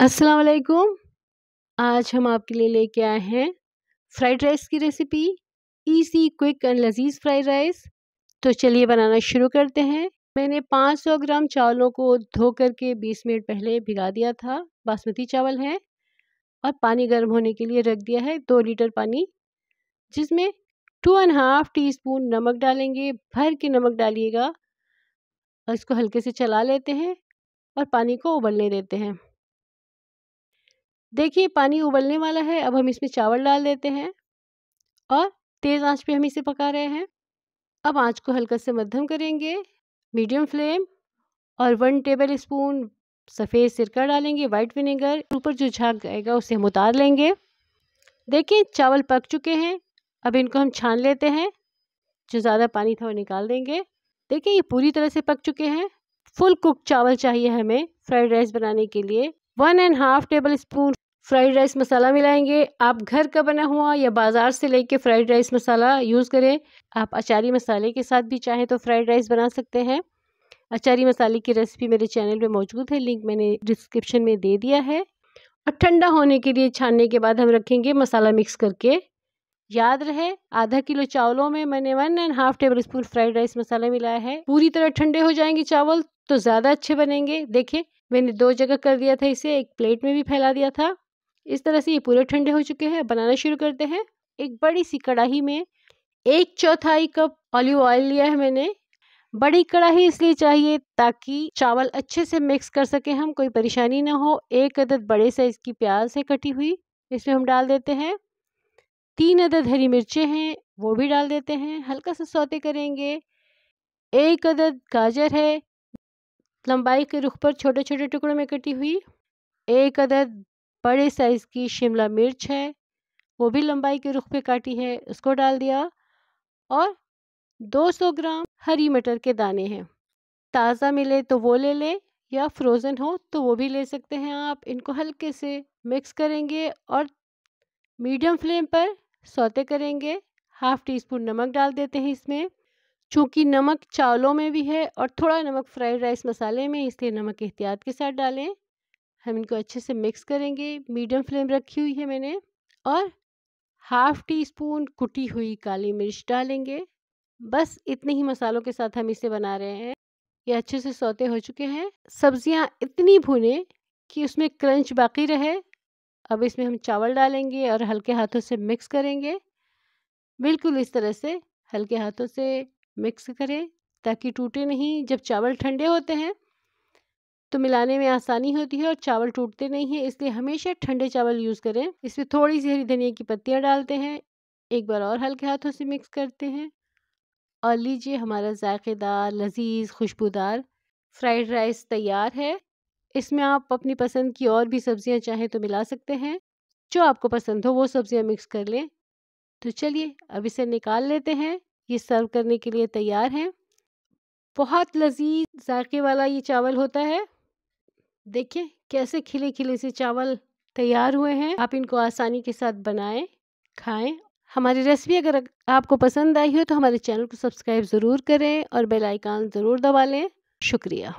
अस्सलाम वालेकुम आज हम आपके लिए लेके आए हैं फ्राइड राइस की रेसिपी इजी क्विक एंड लजीज फ्राइड राइस तो चलिए बनाना शुरू करते हैं मैंने 500 ग्राम चावलों को धो कर के 20 मिनट पहले भिगा दिया था बासमती चावल है और पानी गर्म होने के लिए रख दिया है दो लीटर पानी जिसमें two and half teaspoon नमक डालेंगे भर के नमक डालिएगा और इसको हल्के से चला लेते हैं और पानी को उबलने देते हैं देखिए पानी उबलने वाला है अब हम इसमें चावल डाल देते हैं और तेज़ आंच पे हम इसे पका रहे हैं अब आंच को हल्का से मध्यम करेंगे मीडियम फ्लेम और वन टेबल स्पून सफ़ेद सिरका डालेंगे वाइट विनेगर ऊपर जो झाग आएगा उसे हम उतार लेंगे देखिए चावल पक चुके हैं अब इनको हम छान लेते हैं जो ज़्यादा पानी था वो निकाल देंगे देखिए ये पूरी तरह से पक चुके हैं फुल कुक चावल चाहिए हमें फ्राइड राइस बनाने के लिए one and half tablespoon fried rice masala मिलाएंगे आप घर का बना हुआ या बाज़ार से लेके फ्राइड राइस मसाला यूज़ करें आप अचारी मसाले के साथ भी चाहें तो फ्राइड राइस बना सकते हैं अचारी मसाले की रेसिपी मेरे चैनल पे मौजूद है लिंक मैंने डिस्क्रिप्शन में दे दिया है और ठंडा होने के लिए छानने के बाद हम रखेंगे मसाला मिक्स करके याद रहे आधा किलो चावलों में मैंने one and half tablespoon fried rice masala मिलाया है पूरी तरह ठंडे हो जाएंगे चावल तो ज़्यादा अच्छे बनेंगे देखिए मैंने दो जगह कर दिया था इसे एक प्लेट में भी फैला दिया था इस तरह से ये पूरे ठंडे हो चुके हैं बनाना शुरू करते हैं एक बड़ी सी कढ़ाई में एक चौथाई कप ऑलिव ऑयल लिया है मैंने बड़ी कढ़ाई इसलिए चाहिए ताकि चावल अच्छे से मिक्स कर सके हम कोई परेशानी ना हो एक अदद बड़े साइज़ की प्याज है कटी हुई इसमें हम डाल देते हैं तीन अदद हरी मिर्चें हैं वो भी डाल देते हैं हल्का सा सौते करेंगे एक अदद गाजर है लंबाई के रुख पर छोटे छोटे टुकड़ों में कटी हुई एक अदद बड़े साइज़ की शिमला मिर्च है वो भी लंबाई के रुख पे काटी है उसको डाल दिया और 200 ग्राम हरी मटर के दाने हैं ताज़ा मिले तो वो ले लें या फ्रोज़न हो तो वो भी ले सकते हैं आप इनको हल्के से मिक्स करेंगे और मीडियम फ्लेम पर सौते करेंगे हाफ़ टी स्पून नमक डाल देते हैं इसमें चूँकि नमक चावलों में भी है और थोड़ा नमक फ्राइड राइस मसाले में इसलिए नमक एहतियात के साथ डालें हम इनको अच्छे से मिक्स करेंगे मीडियम फ्लेम रखी हुई है मैंने और हाफ टी स्पून कुटी हुई काली मिर्च डालेंगे बस इतने ही मसालों के साथ हम इसे बना रहे हैं ये अच्छे से सौते हो चुके हैं सब्जियां इतनी भुने कि उसमें क्रंच बाकी रहे अब इसमें हम चावल डालेंगे और हल्के हाथों से मिक्स करेंगे बिल्कुल इस तरह से हल्के हाथों से मिक्स करें ताकि टूटे नहीं जब चावल ठंडे होते हैं तो मिलाने में आसानी होती है और चावल टूटते नहीं है इसलिए हमेशा ठंडे चावल यूज़ करें इसमें थोड़ी सी हरी धनिया की पत्तियाँ डालते हैं एक बार और हल्के हाथों से मिक्स करते हैं और लीजिए हमारा जायकेदार लजीज खुशबूदार फ्राइड राइस तैयार है इसमें आप अपनी पसंद की और भी सब्ज़ियाँ चाहें तो मिला सकते हैं जो आपको पसंद हो वो सब्ज़ियाँ मिक्स कर लें तो चलिए अब इसे निकाल लेते हैं ये सर्व करने के लिए तैयार है बहुत लजीज जायके वाला ये चावल होता है देखिए कैसे खिले खिले से चावल तैयार हुए हैं आप इनको आसानी के साथ बनाएं खाएं हमारी रेसिपी अगर आपको पसंद आई हो तो हमारे चैनल को सब्सक्राइब ज़रूर करें और बेल आइकन ज़रूर दबा लें शुक्रिया